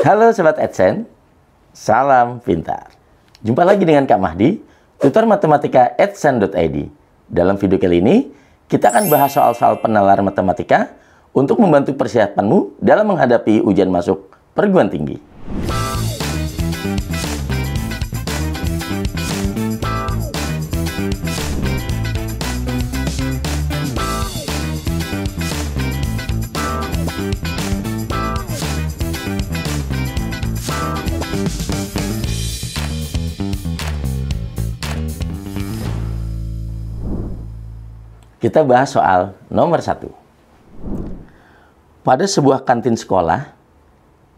Halo Sobat AdSense, salam pintar. Jumpa lagi dengan Kak Mahdi, tutor matematika adsense.id. Dalam video kali ini, kita akan bahas soal-soal penalar matematika untuk membantu persiapanmu dalam menghadapi ujian masuk perguruan tinggi. Kita bahas soal nomor satu. Pada sebuah kantin sekolah,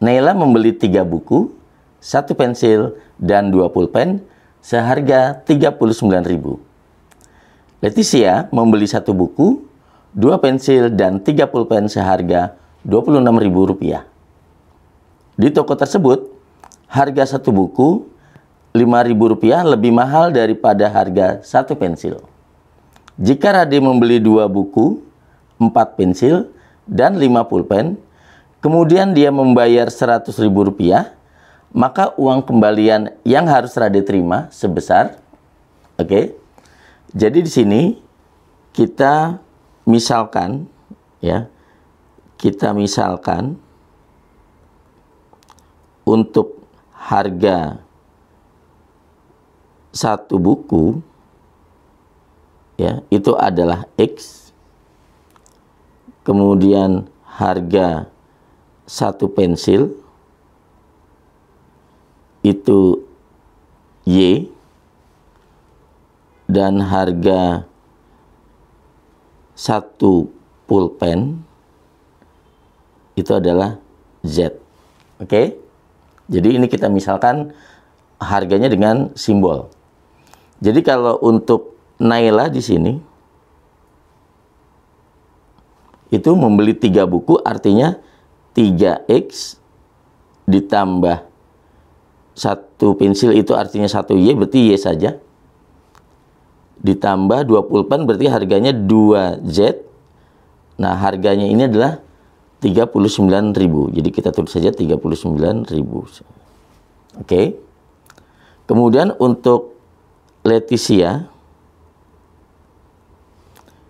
Naila membeli tiga buku, satu pensil, dan dua pulpen seharga 39.000. Leticia membeli satu buku, dua pensil, dan tiga pulpen seharga Rp26.000. Di toko tersebut, harga satu buku Rp5.000 lebih mahal daripada harga satu pensil. Jika Radi membeli dua buku, empat pensil, dan lima pulpen, kemudian dia membayar seratus ribu rupiah, maka uang kembalian yang harus Radi terima sebesar, oke, okay? jadi di sini kita misalkan, ya, kita misalkan untuk harga satu buku ya itu adalah X kemudian harga satu pensil itu Y dan harga satu pulpen itu adalah Z. Oke? Okay? Jadi ini kita misalkan harganya dengan simbol. Jadi kalau untuk Naila di sini itu membeli tiga buku artinya 3X ditambah satu pensil itu artinya satu Y berarti Y saja ditambah 2 pulpen berarti harganya 2Z nah harganya ini adalah 39.000 jadi kita tulis saja 39.000 oke okay. kemudian untuk Leticia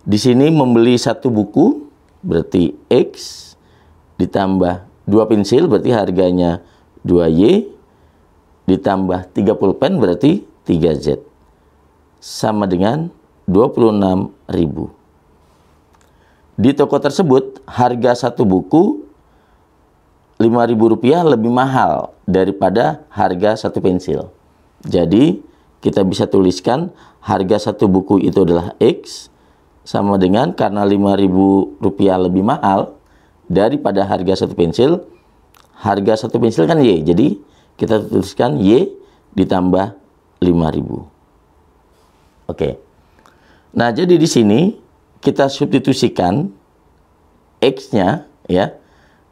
di sini membeli satu buku berarti X ditambah dua pensil berarti harganya 2Y ditambah 30 pen berarti 3Z sama dengan 26.000. Di toko tersebut harga satu buku Rp5.000 lebih mahal daripada harga satu pensil. Jadi kita bisa tuliskan harga satu buku itu adalah X sama dengan karena Rp5.000 lebih mahal daripada harga satu pensil, harga satu pensil kan Y. Jadi kita tuliskan Y ditambah 5000. Oke. Nah, jadi di sini kita substitusikan X-nya ya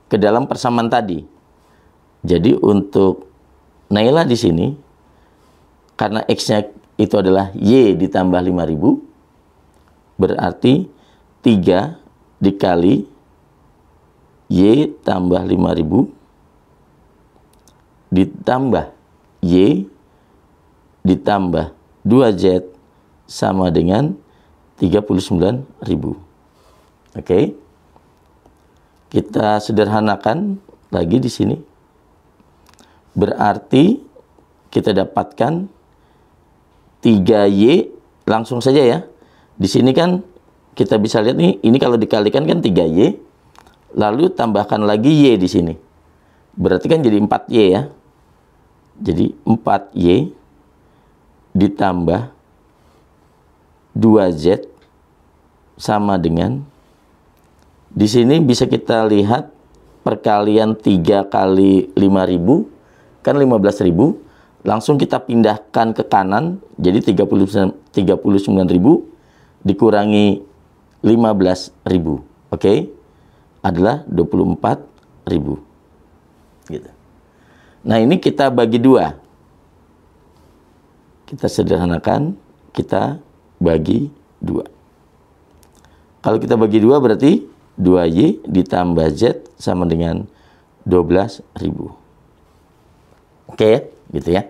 ke dalam persamaan tadi. Jadi untuk Naila di sini karena X-nya itu adalah Y ditambah 5000, Berarti 3 dikali Y tambah 5000 ditambah Y ditambah 2Z sama dengan 39.000. Oke. Okay. Kita sederhanakan lagi di sini. Berarti kita dapatkan 3Y langsung saja ya. Di sini kan kita bisa lihat nih, ini kalau dikalikan kan 3Y, lalu tambahkan lagi Y di sini. Berarti kan jadi 4Y ya. Jadi 4Y ditambah 2Z sama dengan di sini bisa kita lihat perkalian 3 kali 5000 kan 15000 langsung kita pindahkan ke kanan jadi 39 39000 dikurangi ribu, oke? Okay? Adalah 24.000. Gitu. Nah, ini kita bagi dua. Kita sederhanakan, kita bagi dua. Kalau kita bagi dua berarti 2Y ditambah Z sama dengan ribu, Oke, okay, gitu ya.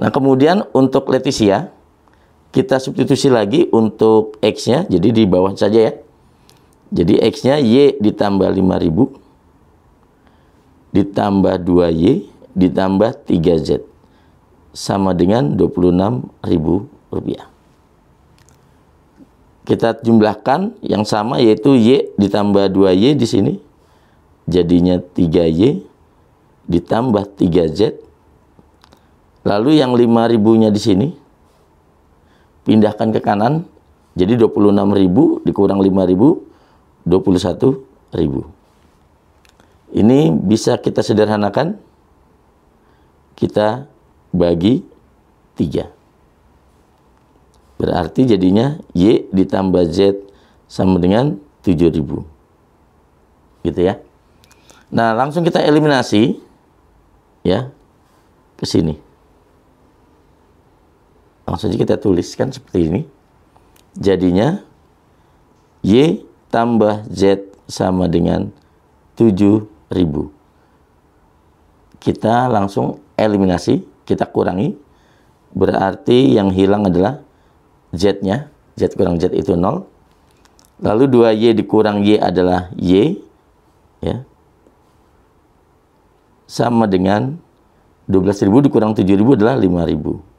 Nah, kemudian untuk Leticia, kita substitusi lagi untuk X-nya, jadi di bawah saja ya. Jadi X-nya Y ditambah 5000, ditambah 2Y, ditambah 3Z. Sama dengan 26.000 rupiah. Kita jumlahkan yang sama yaitu Y ditambah 2Y di sini. Jadinya 3Y ditambah 3Z. Lalu yang 5000-nya di sini pindahkan ke kanan jadi 26.000 dikurang 5.000 21.000 ini bisa kita sederhanakan kita bagi 3 berarti jadinya Y ditambah Z sama dengan 7.000 gitu ya nah langsung kita eliminasi ya ke sini langsung saja kita tuliskan seperti ini jadinya Y tambah Z sama dengan 7000 kita langsung eliminasi kita kurangi berarti yang hilang adalah Z-nya Z kurang Z itu 0 lalu 2Y dikurang Y adalah Y ya sama dengan 12.000 dikurang 7.000 adalah 5.000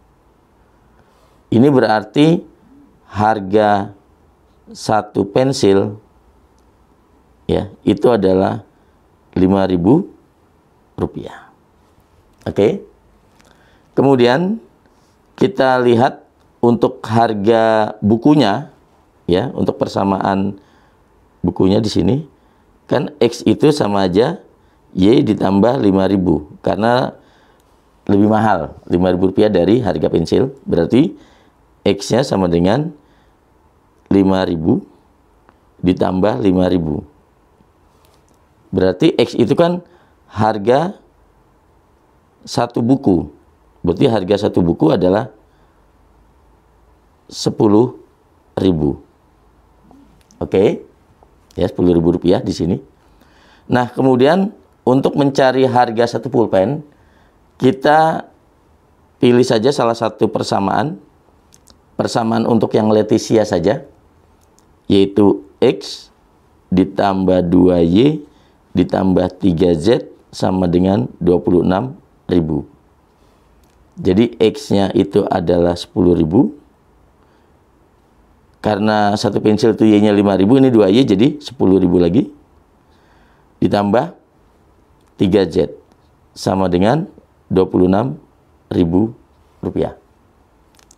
ini berarti harga satu pensil ya, itu adalah 5.000 rupiah. Oke. Kemudian kita lihat untuk harga bukunya ya, untuk persamaan bukunya di sini kan X itu sama aja Y ditambah lima ribu karena lebih mahal lima ribu rupiah dari harga pensil berarti X-nya sama dengan 5000 ditambah 5000. Berarti X itu kan harga satu buku. Berarti harga satu buku adalah ribu. Oke. Okay? Ya, ribu rupiah di sini. Nah, kemudian untuk mencari harga satu pulpen, kita pilih saja salah satu persamaan persamaan untuk yang Leticia saja, yaitu X ditambah 2Y ditambah 3Z sama dengan 26.000. Jadi X-nya itu adalah 10.000. Karena satu pensil itu Y-nya 5.000, ini 2Y jadi 10.000 lagi. Ditambah 3Z sama dengan 26.000 rupiah.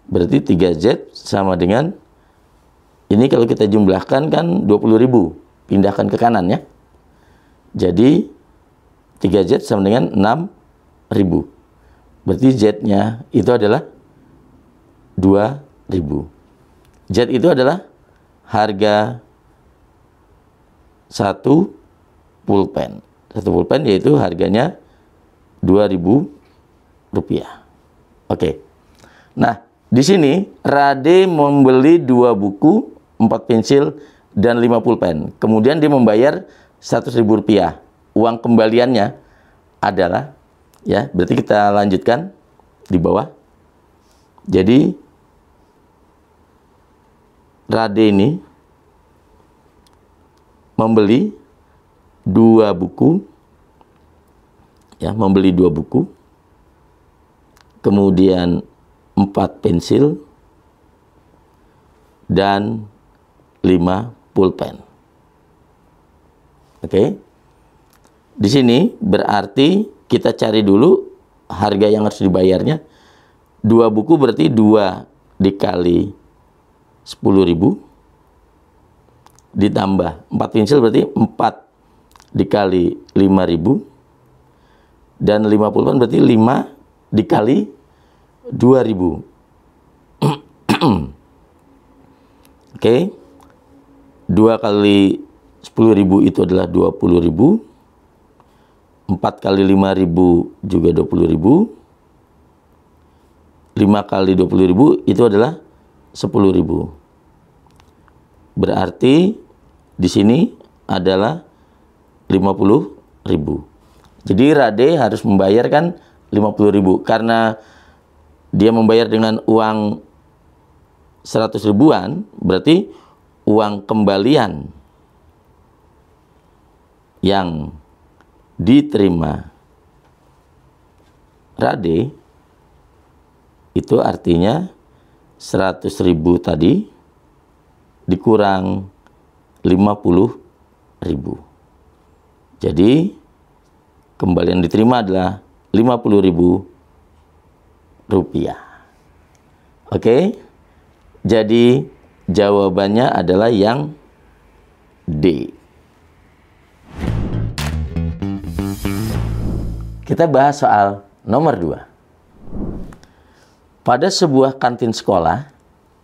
Berarti 3Z sama dengan ini kalau kita jumlahkan kan 20.000. Pindahkan ke kanan ya. Jadi 3Z sama dengan 6.000. Berarti Z-nya itu adalah 2.000. Z itu adalah harga satu pulpen. Satu pulpen yaitu harganya 2000 rupiah. Oke. Okay. Nah, di sini Rade membeli dua buku, empat pensil dan lima pulpen. Kemudian dia membayar seratus ribu rupiah. Uang kembaliannya adalah ya berarti kita lanjutkan di bawah. Jadi Rade ini membeli dua buku ya membeli dua buku kemudian 4 pensil dan 5 pulpen. Oke. Okay. Di sini berarti kita cari dulu harga yang harus dibayarnya. Dua buku berarti 2 dikali 10.000 ditambah 4 pensil berarti 4 dikali 5.000 dan 50 pulpen berarti 5 dikali 2000. Oke. Okay. 2 kali 10.000 itu adalah 20.000. 4 kali 5.000 juga 20.000. 5 kali 20.000 itu adalah 10.000. Berarti di sini adalah 50.000. Jadi Rade harus membayarkan 50.000 karena dia membayar dengan uang 100 ribuan, berarti uang kembalian yang diterima Rade itu artinya 100 ribu tadi dikurang 50 ribu. Jadi kembalian diterima adalah 50 ribu rupiah. Oke? Jadi jawabannya adalah yang D. Kita bahas soal nomor dua. Pada sebuah kantin sekolah,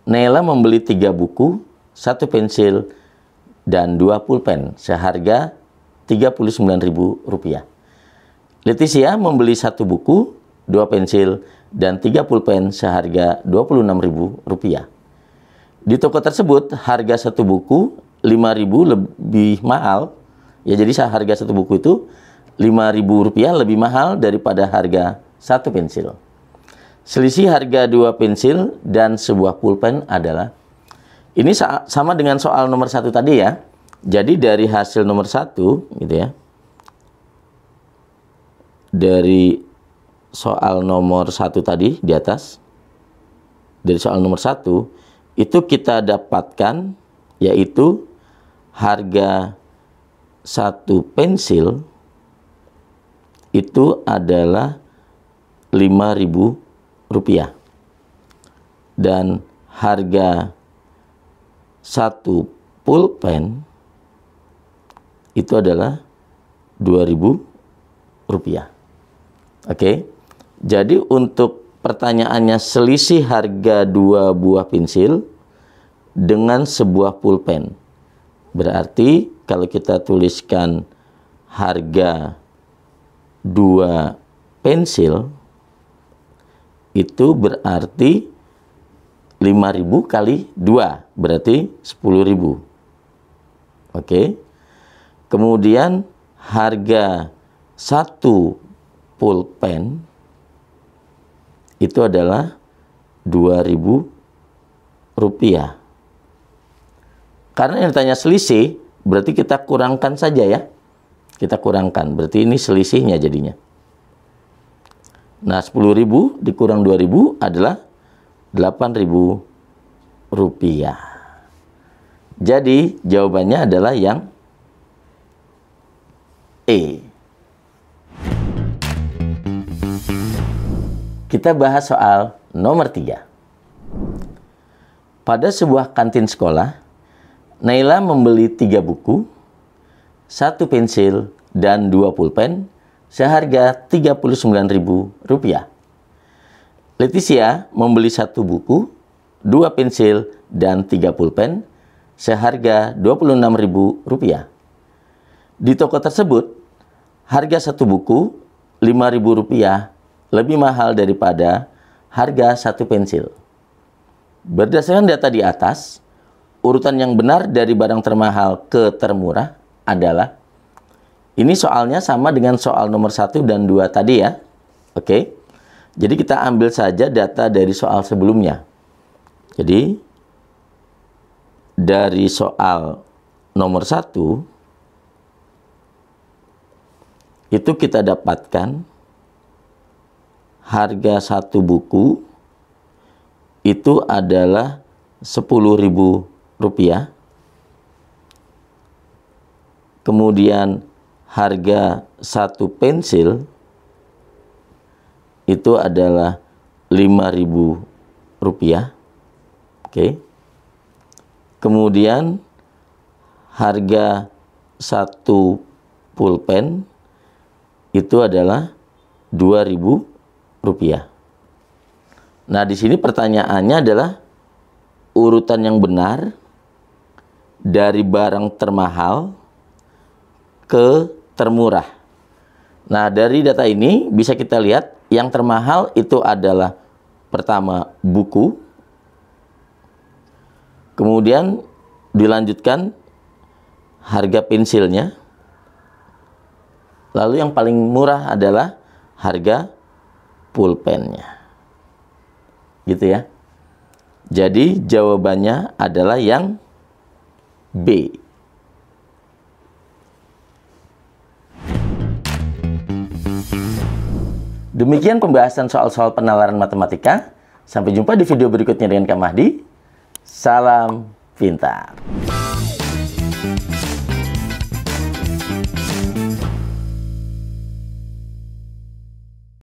Nela membeli tiga buku, satu pensil, dan dua pulpen seharga Rp39.000. Leticia membeli satu buku, dua pensil, dan 3 pulpen seharga Rp26.000. Di toko tersebut harga satu buku rp 5.000 lebih mahal. Ya jadi harga satu buku itu Rp5.000 lebih mahal daripada harga satu pensil. Selisih harga dua pensil dan sebuah pulpen adalah ini sama dengan soal nomor satu tadi ya. Jadi dari hasil nomor satu gitu ya. Dari soal nomor satu tadi di atas, dari soal nomor satu, itu kita dapatkan yaitu harga satu pensil itu adalah 5.000 rupiah dan harga satu pulpen itu adalah 2000 rupiah. Oke. Okay? Jadi untuk pertanyaannya selisih harga dua buah pensil dengan sebuah pulpen. Berarti kalau kita tuliskan harga dua pensil itu berarti 5000 kali 2 berarti 10000. Oke. Okay. Kemudian harga satu pulpen itu adalah 2000 rupiah. Karena yang tanya selisih, berarti kita kurangkan saja ya. Kita kurangkan, berarti ini selisihnya jadinya. Nah, 10.000 dikurang 2.000 adalah 8.000 rupiah. Jadi, jawabannya adalah yang E. Kita bahas soal nomor tiga. Pada sebuah kantin sekolah, Naila membeli tiga buku, satu pensil, dan dua pulpen seharga Rp39.000. Leticia membeli satu buku, dua pensil, dan tiga pulpen seharga Rp26.000. Di toko tersebut, harga satu buku Rp5.000 lebih mahal daripada harga satu pensil. Berdasarkan data di atas, urutan yang benar dari barang termahal ke termurah adalah ini soalnya sama dengan soal nomor 1 dan 2 tadi ya. Oke. Jadi kita ambil saja data dari soal sebelumnya. Jadi dari soal nomor 1 itu kita dapatkan harga satu buku itu adalah sepuluh ribu rupiah, Kemudian harga satu pensil itu adalah Rp5.000. Oke. Kemudian harga satu pulpen itu adalah dua 2000 rupiah. Nah, di sini pertanyaannya adalah urutan yang benar dari barang termahal ke termurah. Nah, dari data ini bisa kita lihat yang termahal itu adalah pertama buku, kemudian dilanjutkan harga pensilnya, lalu yang paling murah adalah harga pulpennya. Gitu ya. Jadi jawabannya adalah yang B. Demikian pembahasan soal-soal penalaran matematika. Sampai jumpa di video berikutnya dengan Kak Mahdi. Salam pintar.